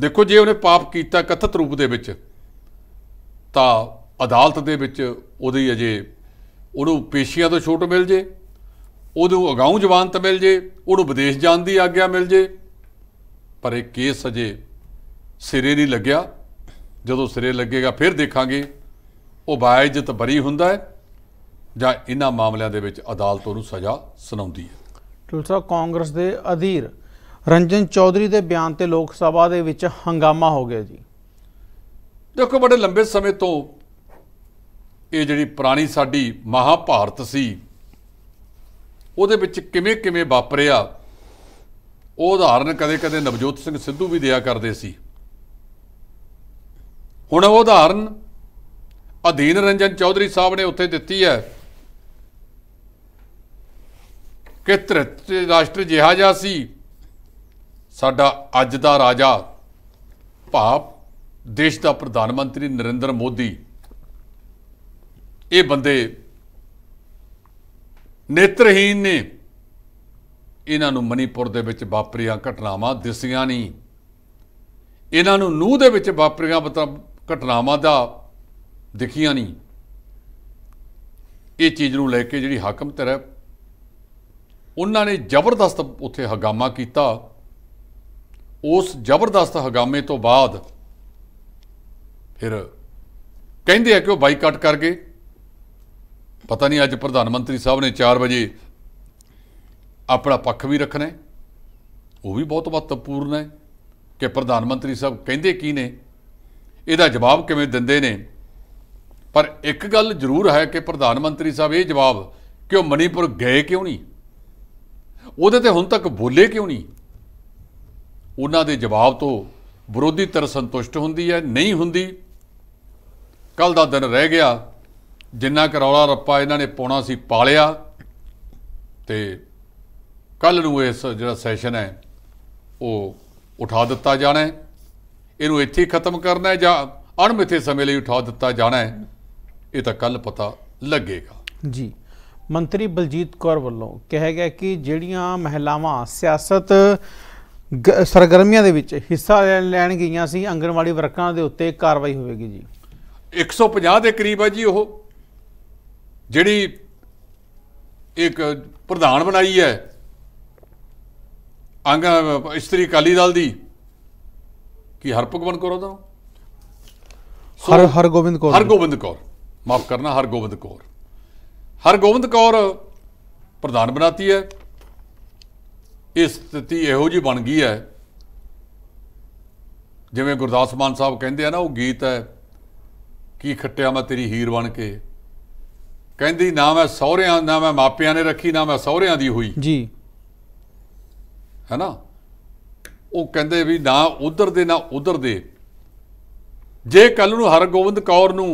ਦੇਖੋ ਜੇ ਉਹਨੇ ਪਾਪ ਕੀਤਾ ਕਥਤ ਰੂਪ ਦੇ ਵਿੱਚ ਤਾਂ ਅਦਾਲਤ ਦੇ ਵਿੱਚ ਉਹਦੀ ਅਜੇ ਉਹਨੂੰ ਪੇਸ਼ੀਆਂ ਤੋਂ ਛੋਟ ਮਿਲ ਜੇ ਉਹਨੂੰ ਅਗਾਊਂ ਜ਼ਮਾਨਤ ਮਿਲ ਜੇ ਉਹਨੂੰ ਵਿਦੇਸ਼ ਜਾਣ ਦੀ ਆਗਿਆ ਮਿਲ ਜੇ ਪਰ ਇਹ ਕੇਸ ਅਜੇ ਸਿਰੇ ਨਹੀਂ ਲੱਗਿਆ ਜਦੋਂ ਸਿਰੇ ਲੱਗੇਗਾ ਫਿਰ ਦੇਖਾਂਗੇ ਉਹ ਬਾਇਜ਼ਤ ਬਰੀ ਹੁੰਦਾ ਹੈ ਜਾਂ ਇਹਨਾਂ ਮਾਮਲਿਆਂ ਦੇ ਵਿੱਚ ਅਦਾਲਤ ਉਹਨੂੰ ਸਜ਼ਾ ਸੁਣਾਉਂਦੀ ਹੈ ਟੁਲਸਾ ਕਾਂਗਰਸ ਦੇ ਅਧੀਰ ਰੰਜਨ ਚੌਧਰੀ ਦੇ ਬਿਆਨ ਤੇ ਲੋਕ ਸਭਾ ਦੇ ਵਿੱਚ ਹੰਗਾਮਾ ਹੋ ਗਿਆ ਜੀ ਦੇਖੋ ਬੜੇ ਲੰਬੇ ਸਮੇਂ ਤੋਂ ਇਹ ਜਿਹੜੀ ਪੁਰਾਣੀ ਸਾਡੀ ਮਹਾਭਾਰਤ ਸੀ ਉਹਦੇ ਵਿੱਚ ਕਿਵੇਂ ਕਿਵੇਂ ਵਾਪਰਿਆ ਉਹ ਉਦਾਹਰਨ ਕਦੇ-ਕਦੇ ਨਵਜੋਤ ਸਿੰਘ ਸਿੱਧੂ ਵੀ ਦਿਆ ਕਰਦੇ ਸੀ ਹੁਣ ਉਹ ਉਦਾਹਰਨ ਅਧੀਨ ਰੰਜਨ ਚੌਧਰੀ ਸਾਹਿਬ ਨੇ ਉੱਥੇ ਦਿੱਤੀ ਹੈ ਕਿ ਤ੍ਰਿਤੀ ਰਾਸ਼ਟਰ ਜਿਹਾ ਜਾ ਸੀ ਸਾਡਾ ਅੱਜ ਦਾ ਰਾਜਾ ਭਾਪ ਦੇਸ਼ ਦਾ ਪ੍ਰਧਾਨ ਮੰਤਰੀ ਨਰਿੰਦਰ ਮੋਦੀ ਇਹ ਬੰਦੇ ਨੇਤਰਹੀਨ ਨੇ ਇਹਨਾਂ ਨੂੰ ਮਨੀਪੁਰ ਦੇ ਵਿੱਚ ਵਾਪਰੀਆਂ ਘਟਨਾਵਾਂ ਦਿਸੀਆਂ ਨਹੀਂ ਇਹਨਾਂ ਨੂੰ ਨੂਹ ਦੇ ਵਿੱਚ ਵਾਪਰੀਆਂ ਘਟਨਾਵਾਂ ਦਾ ਦਿਖੀਆਂ ਨਹੀਂ ਇਹ ਚੀਜ਼ ਨੂੰ ਲੈ ਕੇ ਜਿਹੜੀ ਹਾਕਮ ਧਿਰ ਉਹਨਾਂ ਨੇ ਜ਼ਬਰਦਸਤ ਉੱਥੇ ਹਗਾਮਾ ਕੀਤਾ ਉਸ ਜ਼ਬਰਦਸਤ ਹਗਾਮੇ ਤੋਂ ਬਾਅਦ ਫਿਰ ਕਹਿੰਦੇ ਆ ਕਿ ਉਹ ਬਾਈਕਾਟ ਕਰ ਗਏ ਪਤਾ ਨਹੀਂ ਅੱਜ ਪ੍ਰਧਾਨ ਮੰਤਰੀ ਸਾਹਿਬ ਨੇ 4 ਵਜੇ ਆਪਣਾ ਪੱਖ ਵੀ ਰੱਖਣਾ ਹੈ ਉਹ ਵੀ ਬਹੁਤ ਮਹੱਤਵਪੂਰਨ ਹੈ ਕਿ ਪ੍ਰਧਾਨ ਮੰਤਰੀ ਸਾਹਿਬ ਕਹਿੰਦੇ ਕੀ ਨੇ ਇਹਦਾ ਜਵਾਬ ਕਿਵੇਂ ਦਿੰਦੇ ਨੇ ਪਰ ਇੱਕ ਗੱਲ ਜ਼ਰੂਰ ਹੈ ਕਿ ਪ੍ਰਧਾਨ ਮੰਤਰੀ ਸਾਹਿਬ ਇਹ ਜਵਾਬ ਕਿ ਉਹ ਮਨੀਪੁਰ ਗਏ ਕਿਉਂ ਨਹੀਂ ਉਹਦੇ ਤੇ ਹੁਣ ਤੱਕ ਬੋਲੇ ਕਿਉਂ ਨਹੀਂ ਉਹਨਾਂ ਦੇ ਜਵਾਬ ਤੋਂ ਵਿਰੋਧੀ ਧਿਰ ਸੰਤੁਸ਼ਟ ਹੁੰਦੀ ਹੈ ਨਹੀਂ ਹੁੰਦੀ ਕੱਲ ਦਾ ਦਿਨ ਰਹਿ ਗਿਆ ਜਿੰਨਾ ਰੌਲਾ ਰੱਪਾ ਇਹਨਾਂ ਨੇ ਪਾਉਣਾ ਸੀ ਪਾਲਿਆ ਤੇ ਕੱਲ ਨੂੰ ਇਸ ਜਿਹੜਾ ਸੈਸ਼ਨ ਹੈ ਉਹ ਉਠਾ ਦਿੱਤਾ ਜਾਣਾ ਹੈ ਇਹਨੂੰ ਇੱਥੇ ਖਤਮ ਕਰਨਾ ਹੈ ਜਾਂ ਅਣਮਿੱਥੇ ਸਮੇਂ ਲਈ ਉਠਾ ਦਿੱਤਾ ਜਾਣਾ ਹੈ ਇਹ ਤਾਂ ਕੱਲ ਪਤਾ ਲੱਗੇਗਾ ਜੀ ਮੰਤਰੀ ਬਲਜੀਤ ਕੌਰ ਵੱਲੋਂ ਕਿਹਾ ਗਿਆ ਕਿ ਜਿਹੜੀਆਂ ਮਹਿਲਾਵਾਂ ਸਿਆਸਤ ਸਰਗਰਮੀਆਂ ਦੇ ਵਿੱਚ ਹਿੱਸਾ ਲੈਣ ਗਈਆਂ ਸੀ ਅੰਗਨਵਾੜੀ ਵਰਕਰਾਂ ਦੇ ਉੱਤੇ ਕਾਰਵਾਈ ਹੋਵੇਗੀ ਜੀ 150 ਦੇ ਕਰੀਬ ਹੈ ਜੀ ਉਹ ਜਿਹੜੀ ਇੱਕ ਪ੍ਰਧਾਨ ਬਣਾਈ ਹੈ ਅੰਗ ਇਸਤਰੀ ਕਾਲੀ ਦਲ ਦੀ ਕਿ ਹਰਪਗਵਨ ਕੌਰ ਉਹਦਾ ਹਰ ਹਰਗੋਬਿੰਦ ਕੌਰ ਹਰਗੋਬਿੰਦ ਕੌਰ ਮਾਫ ਕਰਨਾ ਹਰਗੋਬਿੰਦ ਕੌਰ ਹਰਗੋਬਿੰਦ ਕੌਰ ਪ੍ਰਧਾਨ ਬਣਾਤੀ ਹੈ ਇਸ ਸਥਿਤੀ ਇਹੋ ਜੀ ਬਣ ਗਈ ਹੈ ਜਿਵੇਂ ਗੁਰਦਾਸ ਮਾਨ ਸਾਹਿਬ ਕਹਿੰਦੇ ਆ ਨਾ ਉਹ ਗੀਤ ਹੈ ਕੀ ਖੱਟਿਆ ਮੈਂ ਤੇਰੀ ਹੀਰ ਬਣ ਕੇ ਕਹਿੰਦੀ ਨਾ ਮੈਂ ਸਹੁਰਿਆਂ ਨਾ ਮੈਂ ਮਾਪਿਆਂ ਨੇ ਰੱਖੀ ਨਾ ਮੈਂ ਸਹੁਰਿਆਂ ਦੀ ਹੋਈ ਜੀ ਹੈਨਾ ਉਹ ਕਹਿੰਦੇ ਵੀ ਨਾ ਉਧਰ ਦੇ ਨਾ ਉਧਰ ਦੇ ਜੇ ਕੱਲ ਨੂੰ ਹਰਗੋਬਿੰਦ ਕੌਰ ਨੂੰ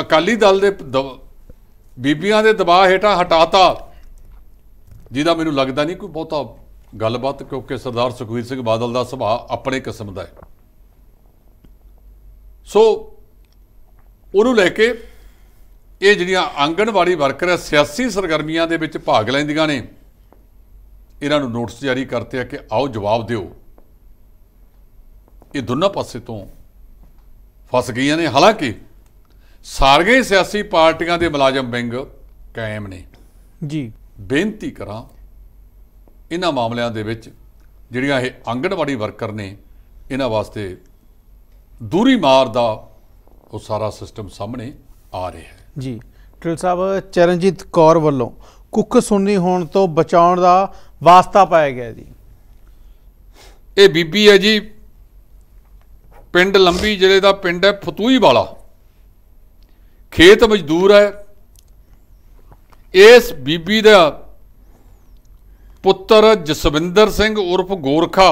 ਅਕਾਲੀ ਦਲ ਦੇ ਬੀਬੀਆਂ ਦੇ ਦਬਾਅ ਹੇਠਾਂ ਹਟਾਤਾ ਜਿਹਦਾ ਮੈਨੂੰ ਲੱਗਦਾ ਨਹੀਂ ਕੋਈ ਬਹੁਤਾ ਗੱਲਬਾਤ ਕਿਉਂਕਿ ਸਰਦਾਰ ਸੁਖਵੀਰ ਸਿੰਘ ਬਾਦਲ ਦਾ ਸੁਭਾਅ ਆਪਣੇ ਕਿਸਮ ਦਾ ਹੈ ਸੋ ਉਹਨੂੰ ਲੈ ਕੇ ਇਹ ਜਿਹੜੀਆਂ ਆਂਗਣਵਾੜੀ ਵਰਕਰ ਸਿਆਸੀ ਸਰਗਰਮੀਆਂ ਦੇ ਵਿੱਚ ਭਾਗ ਲੈਂਦੀਆਂ ਨੇ ਇਹਨਾਂ ਨੂੰ ਨੋਟਿਸ ਜਾਰੀ ਕਰਤੇ ਆ ਕਿ ਆਓ ਜਵਾਬ ਦਿਓ ਇਹ ਦੋਨਾਂ ਪਾਸੇ ਤੋਂ ਫਸ ਗਈਆਂ ਨੇ ਹਾਲਾਂਕਿ ਸਾਰੀਆਂ ਸਿਆਸੀ ਪਾਰਟੀਆਂ ਦੇ ਮੁਲਾਜ਼ਮ ਵਿੰਗ ਕਾਇਮ ਨੇ ਜੀ ਬੇਨਤੀ ਕਰਾਂ ਇਹਨਾਂ ਮਾਮਲਿਆਂ ਦੇ ਵਿੱਚ ਜਿਹੜੀਆਂ ਇਹ ਆਂਗਣਵਾੜੀ ਵਰਕਰ ਨੇ ਇਹਨਾਂ ਵਾਸਤੇ ਦੂਰੀ ਮਾਰ ਦਾ ਉਹ ਸਾਰਾ ਸਿਸਟਮ ਸਾਹਮਣੇ ਆ ਰਿਹਾ ਹੈ ਜੀ ਟਿਲ ਸਾਹਿਬ ਚਰਨਜੀਤ ਕੌਰ ਵੱਲੋਂ ਕੁੱਕ ਸੁਣਨੀ ਹੋਣ ਤੋਂ ਬਚਾਉਣ ਦਾ ਵਾਸਤਾ ਪਾਇਆ ਗਿਆ ਜੀ ਇਹ ਬੀਬੀ ਹੈ ਜੀ ਪਿੰਡ ਲੰਬੀ ਜ਼ਿਲ੍ਹੇ ਦਾ ਪਿੰਡ ਹੈ ਫਤੂਈ ਵਾਲਾ ਖੇਤ ਮਜ਼ਦੂਰ ਹੈ ਇਸ ਬੀਬੀ ਦਾ ਪੁੱਤਰ ਜਸਵਿੰਦਰ ਸਿੰਘ ਉਰਫ ਗੋਰਖਾ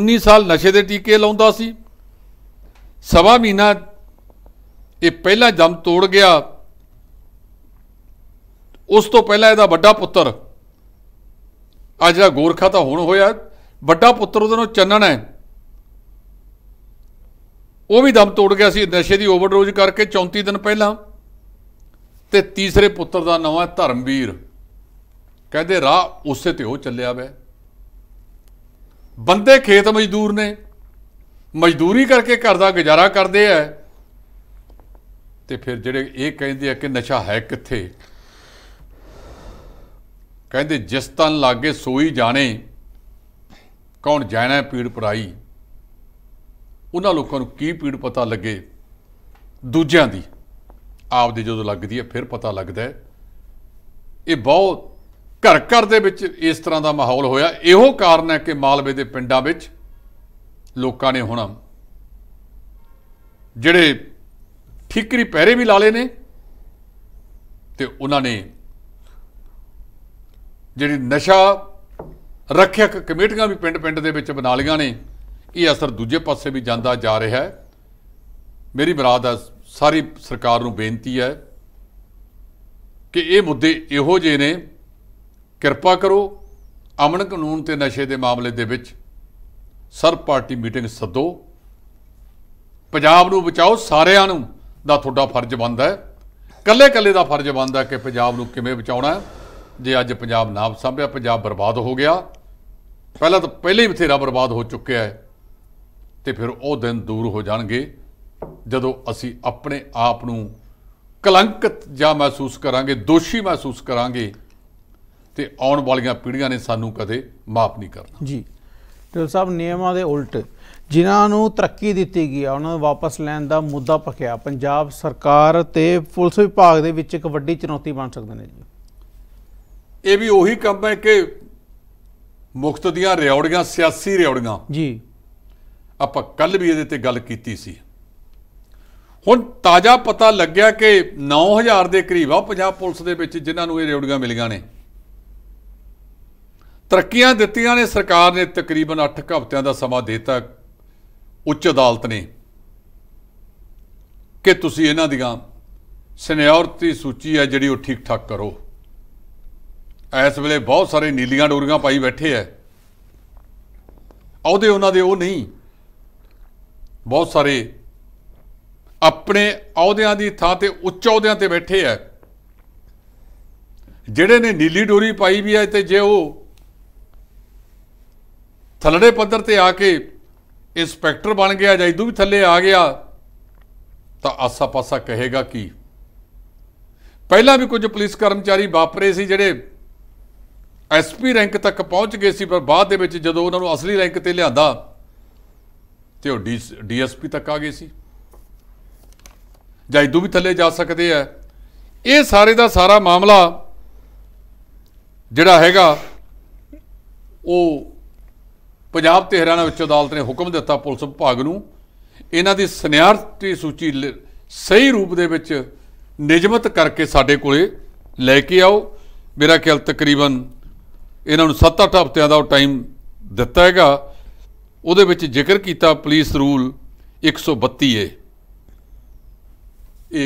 19 ਸਾਲ ਨਸ਼ੇ ਦੇ ਟੀਕੇ ਲਾਉਂਦਾ ਸੀ ਸਵਾ ਮਹੀਨਾ ਇਹ ਪਹਿਲਾਂ ਜੰਮ ਤੋੜ ਗਿਆ ਉਸ ਤੋਂ ਪਹਿਲਾਂ ਇਹਦਾ ਵੱਡਾ ਪੁੱਤਰ ਆ ਜਿਹੜਾ ਗੋਰਖਾ ਤਾਂ ਹੁਣ ਹੋਇਆ ਵੱਡਾ ਪੁੱਤਰ ਉਹਦੇ ਨੂੰ ਚੰਨਣ ਹੈ ਉਹ ਵੀ ਦਮ ਤੋੜ ਗਿਆ ਸੀ ਨਸ਼ੇ ਦੀ ਓਵਰਡੋਜ਼ ਕਰਕੇ 34 ਦਿਨ ਪਹਿਲਾਂ ਤੇ ਤੀਸਰੇ ਪੁੱਤਰ ਦਾ ਨਾਮ ਹੈ ਧਰਮਵੀਰ ਕਹਿੰਦੇ ਰਾਹ ਉਸੇ ਤੇ ਉਹ ਚੱਲਿਆ ਵੈ ਬੰਦੇ ਖੇਤ ਮਜ਼ਦੂਰ ਨੇ ਮਜ਼ਦੂਰੀ ਕਰਕੇ ਘਰ ਦਾ ਗੁਜ਼ਾਰਾ ਕਰਦੇ ਐ ਤੇ ਫਿਰ ਜਿਹੜੇ ਇਹ ਕਹਿੰਦੇ ਆ ਕਿ ਨਸ਼ਾ ਹੈ ਕਿੱਥੇ ਕਹਿੰਦੇ ਜਿਸ ਤਨ ਲਾਗੇ ਸੋਈ ਜਾਣੇ ਕੌਣ ਜਾਣਾ ਪੀੜ ਪਰਾਈ ਉਹਨਾਂ ਲੋਕਾਂ ਨੂੰ ਕੀ ਪੀੜ ਪਤਾ ਲੱਗੇ ਦੂਜਿਆਂ ਦੀ ਆਪ ਦੇ ਜਦੋਂ ਲੱਗਦੀ ਹੈ ਫਿਰ ਪਤਾ ਲੱਗਦਾ ਹੈ ਇਹ ਬਹੁਤ ਘਰ ਘਰ ਦੇ ਵਿੱਚ ਇਸ ਤਰ੍ਹਾਂ ਦਾ ਮਾਹੌਲ ਹੋਇਆ ਇਹੋ ਕਾਰਨ ਹੈ ਕਿ ਮਾਲਵੇ ਦੇ ਪਿੰਡਾਂ ਵਿੱਚ ਲੋਕਾਂ ਨੇ ਹੁਣ ਜਿਹੜੇ ਠਿਕਰੀ ਪਹਿਰੇ ਵੀ ਲਾਲੇ ਨੇ ਤੇ ਉਹਨਾਂ ਨੇ ਜਿਹੜੀ ਨਸ਼ਾ ਰੱਖਿਅਕ ਕਮੇਟੀਆਂ ਵੀ ਪਿੰਡ-ਪਿੰਡ ਦੇ ਵਿੱਚ ਬਣਾ ਲੀਆਂ ਨੇ ਇਹ ਅਸਰ ਦੂਜੇ ਪਾਸੇ ਵੀ ਜਾਂਦਾ ਜਾ ਰਿਹਾ ਹੈ ਮੇਰੀ ਬਰਾਦ ਆ ਸਾਰੀ ਸਰਕਾਰ ਨੂੰ ਬੇਨਤੀ ਹੈ ਕਿ ਇਹ ਮੁੱਦੇ ਇਹੋ ਜਿਹੇ ਨੇ ਕਿਰਪਾ ਕਰੋ ਅਮਨ ਕਾਨੂੰਨ ਤੇ ਨਸ਼ੇ ਦੇ ਮਾਮਲੇ ਦੇ ਵਿੱਚ ਸਰਬ ਪਾਰਟੀ ਮੀਟਿੰਗ ਸੱਦੋ ਪੰਜਾਬ ਨੂੰ ਬਚਾਓ ਸਾਰਿਆਂ ਨੂੰ ਦਾ ਤੁਹਾਡਾ ਫਰਜ਼ ਬਣਦਾ ਹੈ ਕੱਲੇ ਕੱਲੇ ਦਾ ਫਰਜ਼ ਬਣਦਾ ਕਿ ਪੰਜਾਬ ਨੂੰ ਕਿਵੇਂ ਬਚਾਉਣਾ ਜੇ ਅੱਜ ਪੰਜਾਬ ਨਾ ਸੰਭਿਆ ਪੰਜਾਬ ਬਰਬਾਦ ਹੋ ਗਿਆ ਪਹਿਲਾਂ ਤਾਂ ਪਹਿਲੇ ਹੀ ਬਥੇਰਾ ਬਰਬਾਦ ਹੋ ਚੁੱਕਿਆ ਹੈ ਤੇ ਫਿਰ ਉਹ ਦਿਨ ਦੂਰ ਹੋ ਜਾਣਗੇ ਜਦੋਂ ਅਸੀਂ ਆਪਣੇ ਆਪ ਨੂੰ ਕਲੰਕਿਤ ਜਾਂ ਮਹਿਸੂਸ ਕਰਾਂਗੇ ਦੋਸ਼ੀ ਮਹਿਸੂਸ ਕਰਾਂਗੇ ਤੇ ਆਉਣ ਵਾਲੀਆਂ ਪੀੜ੍ਹੀਆਂ ਨੇ ਸਾਨੂੰ ਕਦੇ ਮਾਫ ਨਹੀਂ ਕਰਨਾ ਜੀ ਤੇ ਸਭ ਨਿਯਮਾਂ ਦੇ ਉਲਟ ਜਿਨ੍ਹਾਂ ਨੂੰ ਤਰੱਕੀ ਦਿੱਤੀ ਗਈ ਆ ਉਹਨਾਂ ਨੂੰ ਵਾਪਸ ਲੈਣ ਦਾ ਮੁੱਦਾ ਪਕਿਆ ਪੰਜਾਬ ਸਰਕਾਰ ਤੇ ਪੁਲਿਸ ਵਿਭਾਗ ਦੇ ਵਿੱਚ ਇੱਕ ਵੱਡੀ ਚੁਣੌਤੀ ਬਣ ਸਕਦੇ ਨੇ ਜੀ ਇਹ ਵੀ ਉਹੀ ਕੰਮ ਹੈ ਕਿ ਮੁਕਤ ਦੀਆਂ ਰਿਓੜੀਆਂ ਸਿਆਸੀ ਰਿਓੜੀਆਂ ਜੀ ਆਪਾਂ ਕੱਲ ਵੀ ਇਹਦੇ ਤੇ ਗੱਲ ਕੀਤੀ ਸੀ ਹੁਣ ਤਾਜ਼ਾ ਪਤਾ ਲੱਗਿਆ ਕਿ 9000 ਦੇ ਕਰੀਬ ਆ ਪੰਜਾਬ ਪੁਲਿਸ ਦੇ ਵਿੱਚ ਜਿਨ੍ਹਾਂ ਨੂੰ ਇਹ ਰਿਓੜੀਆਂ ਮਿਲੀਆਂ ਨੇ ਤਰੱਕੀਆਂ ਦਿੱਤੀਆਂ ਨੇ ਸਰਕਾਰ ਨੇ ਤਕਰੀਬਨ 8 ਹਫ਼ਤਿਆਂ ਦਾ ਸਮਾਂ ਦਿੱਤਾ ਉੱਚ ਅਦਾਲਤ ਨੇ ਕਿ ਤੁਸੀਂ ਇਹਨਾਂ ਦੀਆਂ ਸੀਨੀਅਰਟੀ ਸੂਚੀ ਹੈ ਜਿਹੜੀ ਉਹ ਠੀਕ ਠਾਕ ਕਰੋ ਇਸ ਵੇਲੇ ਬਹੁਤ ਸਾਰੇ ਨੀਲੀਆਂ ਡੋਰੀਆਂ ਪਾਈ ਬੈਠੇ ਐ ਉਹਦੇ ਉਹਨਾਂ ਦੇ ਉਹ ਨਹੀਂ ਬਹੁਤ ਸਾਰੇ ਆਪਣੇ ਅਹੁਦਿਆਂ ਦੀ ਥਾਂ ਤੇ ਉੱਚ ਅਹੁਦਿਆਂ ਤੇ ਬੈਠੇ ਐ ਜਿਹੜੇ ਨੇ ਨੀਲੀ ਡੋਰੀ ਪਾਈ ਵੀ ਐ ਤੇ ਜੇ ਉਹ ਥਲੜੇ ਪੱਧਰ ਤੇ ਆ ਕੇ ਇੰਸਪੈਕਟਰ ਬਣ ਗਿਆ ਜਾਂ ਇਦੋਂ ਵੀ ਥੱਲੇ ਆ ਗਿਆ ਤਾਂ ਆਸਾ-ਪਾਸਾ ਕਹੇਗਾ ਕੀ ਪਹਿਲਾਂ ਵੀ ਕੁਝ ਪੁਲਿਸ ਕਰਮਚਾਰੀ ਵਾਪਰੇ ਸੀ ਜਿਹੜੇ ਐਸਪੀ ਰੈਂਕ ਤੱਕ ਪਹੁੰਚ ਗਏ ਸੀ ਪਰ ਬਾਅਦ ਦੇ ਵਿੱਚ ਜਦੋਂ ਉਹਨਾਂ ਨੂੰ ਅਸਲੀ ਰੈਂਕ ਤੇ ਲਿਆਂਦਾ ਤੇ ਉਹ ਡੀਐਸਪੀ ਤੱਕ ਆ ਗਏ ਸੀ ਜਾਂ ਇਦੋਂ ਵੀ ਥੱਲੇ ਜਾ ਸਕਦੇ ਆ ਇਹ ਸਾਰੇ ਦਾ ਸਾਰਾ ਮਾਮਲਾ ਜਿਹੜਾ ਹੈਗਾ ਉਹ ਪੰਜਾਬ ਤੇ ਹਰਿਆਣਾ ਵਿੱਚ ਅਦਾਲਤ ਨੇ ਹੁਕਮ ਦਿੱਤਾ ਪੁਲਿਸ ਵਿਭਾਗ ਨੂੰ ਇਹਨਾਂ ਦੀ ਸਨਿਆਰਤੀ ਸੂਚੀ ਸਹੀ ਰੂਪ ਦੇ ਵਿੱਚ ਨਿਯਮਤ ਕਰਕੇ ਸਾਡੇ ਕੋਲੇ ਲੈ ਕੇ ਆਓ ਮੇਰਾ ਖਿਆਲ ਤਕਰੀਬਨ ਇਹਨਾਂ ਨੂੰ 7-8 ਹਫ਼ਤਿਆਂ ਦਾ ਟਾਈਮ ਦਿੱਤਾ ਹੈਗਾ ਉਹਦੇ ਵਿੱਚ ਜ਼ਿਕਰ ਕੀਤਾ ਪੁਲਿਸ ਰੂਲ 132 ਏ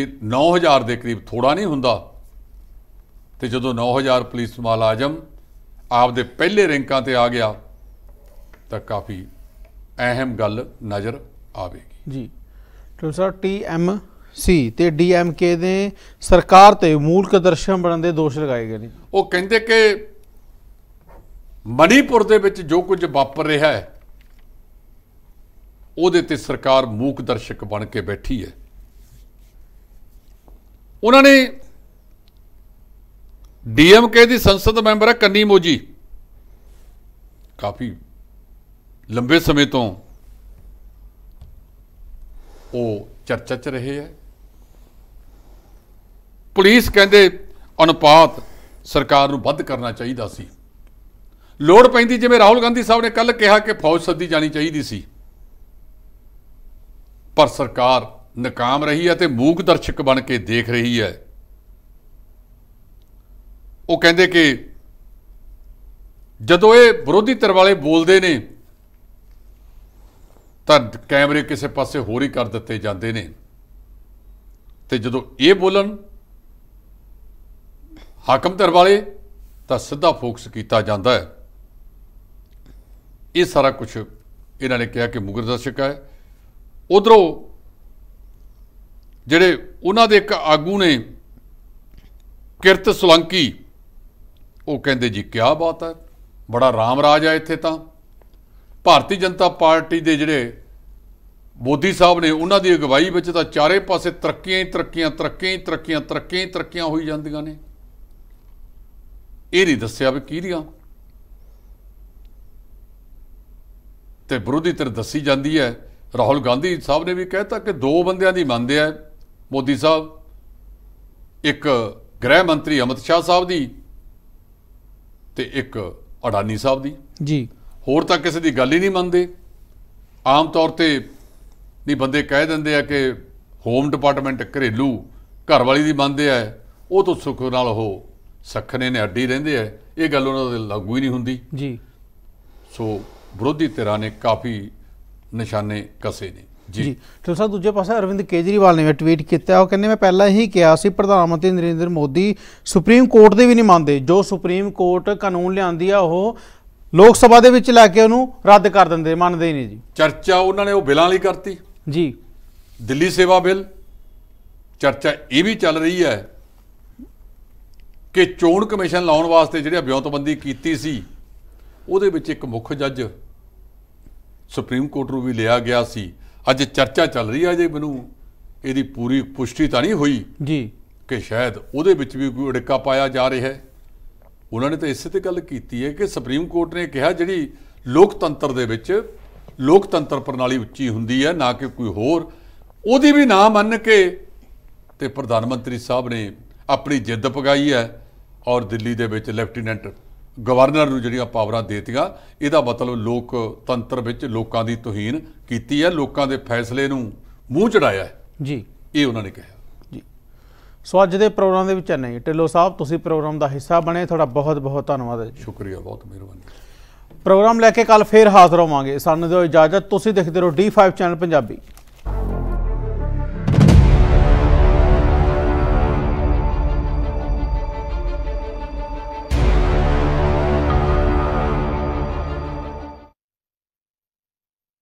ਇਹ 9000 ਦੇ ਕਰੀਬ ਥੋੜਾ ਨਹੀਂ ਹੁੰਦਾ ਤੇ ਜਦੋਂ 9000 ਪੁਲਿਸ ਮਾਲ ਆਜਮ ਆਪਦੇ ਪਹਿਲੇ ਰੈਂਕਾਂ ਤੇ ਆ ਗਿਆ ਤਾਂ ਕਾਫੀ ਅਹਿਮ ਗੱਲ ਨਜ਼ਰ ਆਵੇਗੀ ਜੀ ਸਰ ਟੀ ਐਮ ਸੀ ਤੇ ਡੀ ਐਮ ਕੇ ਨੇ ਸਰਕਾਰ ਤੇ ਮੂਲਕ ਦਰਸ਼ਨ ਬਣਨ ਦੇ ਦੋਸ਼ ਲਗਾਏ ਗਏ ਨੇ ਉਹ ਕਹਿੰਦੇ ਕਿ ਮਣੀਪੁਰ ਦੇ ਵਿੱਚ ਜੋ ਕੁਝ ਵਾਪਰ ਰਿਹਾ ਹੈ ਉਹਦੇ ਤੇ ਸਰਕਾਰ ਮੂਕ ਦਰਸ਼ਕ ਬਣ ਕੇ ਬੈਠੀ ਹੈ ਉਹਨਾਂ ਨੇ ਡੀਐਮਕੇ ਦੀ ਸੰਸਦ ਮੈਂਬਰ ਹੈ ਕੰਨੀ ਮੋਜੀ ਕਾਫੀ ਲੰਬੇ ਸਮੇਂ ਤੋਂ ਉਹ ਚਰਚਾ 'ਚ ਰਹੇ ਹੈ ਪੁਲਿਸ ਕਹਿੰਦੇ ਅਨੁਪਾਤ ਸਰਕਾਰ ਨੂੰ ਵੱਧ ਕਰਨਾ ਚਾਹੀਦਾ ਸੀ ਲੋੜ ਪੈਂਦੀ ਜਿਵੇਂ ਰਾਹੁਲ ਗਾਂਧੀ ਸਾਹਿਬ ਨੇ ਕੱਲ ਕਿਹਾ ਕਿ ਫੌਜ ਸੱਦੀ ਜਾਣੀ ਚਾਹੀਦੀ ਸੀ ਪਰ ਸਰਕਾਰ ਨਕਾਮ ਰਹੀ ਹੈ ਤੇ ਮੂਕ ਦਰਸ਼ਕ ਬਣ ਕੇ ਦੇਖ ਰਹੀ ਹੈ ਉਹ ਕਹਿੰਦੇ ਕਿ ਜਦੋਂ ਇਹ ਵਿਰੋਧੀ ਧਿਰ ਵਾਲੇ ਬੋਲਦੇ ਨੇ ਤਾਂ ਕੈਮਰੇ ਕਿਸੇ ਪਾਸੇ ਹੋਰ ਹੀ ਕਰ ਦਿੱਤੇ ਜਾਂਦੇ ਨੇ ਤੇ ਜਦੋਂ ਇਹ ਬੋਲਣ ਹਾਕਮ ਧਰ ਵਾਲੇ ਤਾਂ ਸਿੱਧਾ ਫੋਕਸ ਕੀਤਾ ਜਾਂਦਾ ਹੈ ਇਹ ਸਾਰਾ ਕੁਝ ਇਹਨਾਂ ਨੇ ਕਿਹਾ ਕਿ ਮੁਗਰਦਸ਼ਕ ਹੈ ਉਧਰੋਂ ਜਿਹੜੇ ਉਹਨਾਂ ਦੇ ਇੱਕ ਆਗੂ ਨੇ ਕਿਰਤ ਸੁਲੰਕੀ ਉਹ ਕਹਿੰਦੇ ਜੀ ਕੀ ਬਾਤ ਹੈ ਬੜਾ ਰਾਮ ਰਾਜ ਆ ਇੱਥੇ ਤਾਂ ਭਾਰਤੀ ਜਨਤਾ ਪਾਰਟੀ ਦੇ ਜਿਹੜੇ ਮੋਦੀ ਸਾਹਿਬ ਨੇ ਉਹਨਾਂ ਦੀ ਅਗਵਾਈ ਵਿੱਚ ਤਾਂ ਚਾਰੇ ਪਾਸੇ ਤਰੱਕੀਆਂ ਹੀ ਤਰੱਕੀਆਂ ਤਰੱਕੀਆਂ ਹੀ ਤਰੱਕੀਆਂ ਤਰੱਕੀਆਂ ਹੀ ਤਰੱਕੀਆਂ ਹੋਈ ਜਾਂਦੀਆਂ ਨੇ ਇਹ ਨਹੀਂ ਦੱਸਿਆ ਵੀ ਕਿਹੜੀਆਂ ਤੇ ਵਿਰੋਧੀ ਧਿਰ ਦੱਸੀ ਜਾਂਦੀ ਹੈ ਰਾਹੁਲ ਗਾਂਧੀ ਸਾਹਿਬ ਨੇ ਵੀ ਕਹਿਤਾ ਕਿ ਦੋ ਬੰਦਿਆਂ ਦੀ ਮੰਨਦੇ ਆ ਮੋਦੀ ਸਾਹਿਬ ਇੱਕ ਗ੍ਰਹਿ ਮੰਤਰੀ ਅਮਿਤ ਸ਼ਾਹ ਸਾਹਿਬ ਦੀ ਤੇ ਇੱਕ ਅਡਾਨੀ ਸਾਹਿਬ ਦੀ ਜੀ ਹੋਰ ਤਾਂ ਕਿਸੇ ਦੀ ਗੱਲ ਹੀ ਨਹੀਂ ਮੰਨਦੇ ਆਮ ਤੌਰ ਤੇ ਨਹੀਂ ਬੰਦੇ ਕਹਿ ਦਿੰਦੇ ਆ ਕਿ ਹੋਮ ਡਿਪਾਰਟਮੈਂਟ ਘਰੇਲੂ ਘਰ ਵਾਲੀ ਦੀ ਮੰਨਦੇ ਆ ਉਹ ਤੋਂ ਸੁੱਖ ਨਾਲ ਉਹ ਸਖਨੇ ਨੇ ਅੱਡੀ ਰਹਿੰਦੇ ਆ ਇਹ ਗੱਲ ਉਹਨਾਂ ਦੇ ਲਾਗੂ ਹੀ ਨਹੀਂ ਹੁੰਦੀ ਜੀ ਸੋ ਵਿਰੋਧੀ ਧਿਰਾਂ ਨੇ ਕਾਫੀ ਨਿਸ਼ਾਨੇ ਕਸੇ ਨੇ ਜੀ ਤੁਸੀਂ ਸਰ ਦੂਜੇ ਪਾਸੇ ਅਰਵਿੰਦ ਕੇਜਰੀਵਾਲ ਨੇ ਟਵੀਟ ਕੀਤਾ ਉਹ ਕਹਿੰਦੇ ਮੈਂ ਪਹਿਲਾਂ ਹੀ ਕਿਹਾ ਸੀ ਪ੍ਰਧਾਨ ਮੰਤਰੀ ਨਰਿੰਦਰ ਮੋਦੀ ਸੁਪਰੀਮ ਕੋਰਟ ਦੇ ਵੀ ਨਹੀਂ ਮੰਨਦੇ ਜੋ ਸੁਪਰੀਮ ਕੋਰਟ ਕਾਨੂੰਨ ਲਿਆਂਦੀ ਆ ਉਹ ਲੋਕ ਸਭਾ ਦੇ ਵਿੱਚ ਲੈ ਕੇ ਉਹਨੂੰ ਰੱਦ ਕਰ ਦਿੰਦੇ ਮੰਨਦੇ ਹੀ ਨਹੀਂ ਜੀ ਚਰਚਾ ਉਹਨਾਂ ਨੇ ਉਹ ਬਿਲਾਂ ਲਈ ਕਰਤੀ ਜੀ ਦਿੱਲੀ ਸੇਵਾ ਬਿੱਲ ਚਰਚਾ ਇਹ ਵੀ ਚੱਲ ਰਹੀ ਹੈ ਕਿ ਚੋਣ ਕਮਿਸ਼ਨ ਲਾਉਣ ਵਾਸਤੇ ਜਿਹੜੀ ਬਿਉਤਬੰਦੀ ਕੀਤੀ ਸੀ ਉਹਦੇ ਵਿੱਚ ਇੱਕ ਮੁੱਖ ਜੱਜ ਸੁਪਰੀਮ ਕੋਰਟ ਨੂੰ ਵੀ ਲਿਆ ਗਿਆ ਸੀ ਅੱਜ ਚਰਚਾ ਚੱਲ ਰਹੀ ਹੈ ਜੇ ਮੈਨੂੰ ਇਹਦੀ ਪੂਰੀ ਪੁਸ਼ਟੀ ਤਾਂ ਨਹੀਂ ਹੋਈ ਜੀ ਕਿ ਸ਼ਾਇਦ ਉਹਦੇ ਵਿੱਚ ਵੀ ਕੋਈ ੜਿੱਕਾ ਪਾਇਆ ਜਾ ਰਿਹਾ ਹੈ ਉਹਨਾਂ ਨੇ ਤਾਂ ਇਸੇ ਤੇ ਗੱਲ ਕੀਤੀ ਹੈ ਕਿ ਸੁਪਰੀਮ ਕੋਰਟ ਨੇ ਕਿਹਾ ਜਿਹੜੀ ਲੋਕਤੰਤਰ ਦੇ ਵਿੱਚ ਲੋਕਤੰਤਰ ਪ੍ਰਣਾਲੀ ਉੱਚੀ ਹੁੰਦੀ ਹੈ ਨਾ ਕਿ ਕੋਈ ਹੋਰ ਉਹਦੀ ਵੀ ਨਾ ਮੰਨ ਕੇ ਤੇ ਪ੍ਰਧਾਨ ਮੰਤਰੀ ਸਾਹਿਬ ਨੇ ਆਪਣੀ ਜਿੱਦ ਪਗਾਈ ਹੈ ਔਰ ਦਿੱਲੀ ਦੇ ਵਿੱਚ ਲੈਫਟੀਨੈਂਟ ਗਵਰਨਰ ਨੂੰ ਜਿਹੜੀਆਂ ਪਾਵਰਾਂ ਦਿੱਤੀਆਂ ਇਹਦਾ ਮਤਲਬ ਲੋਕਤੰਤਰ ਵਿੱਚ ਲੋਕਾਂ ਦੀ ਤੋਹੀਨ ਕੀਤੀ ਹੈ ਲੋਕਾਂ ਦੇ ਫੈਸਲੇ ਨੂੰ ਮੂੰਹ ਚੜਾਇਆ ਹੈ ਜੀ ਇਹ ਉਹਨਾਂ ਨੇ ਕਿਹਾ ਸੋ ਅੱਜ ਦੇ ਪ੍ਰੋਗਰਾਮ ਦੇ ਵਿੱਚ ਨਹੀਂ ਟਿੱਲੋ ਸਾਹਿਬ ਤੁਸੀਂ ਪ੍ਰੋਗਰਾਮ ਦਾ ਹਿੱਸਾ ਬਣੇ ਤੁਹਾਡਾ ਬਹੁਤ ਬਹੁਤ ਧੰਨਵਾਦ ਹੈ ਜੀ ਸ਼ੁਕਰੀਆ ਬਹੁਤ ਮਿਹਰਬਾਨੀ ਪ੍ਰੋਗਰਾਮ ਲੈ ਕੇ ਕੱਲ ਫੇਰ ਹਾਜ਼ਰ ਹੋਵਾਂਗੇ ਸਾਨੂੰ ਦਿਓ ਇਜਾਜ਼ਤ ਤੁਸੀਂ ਦੇਖਦੇ ਰਹੋ D5 ਚੈਨਲ ਪੰਜਾਬੀ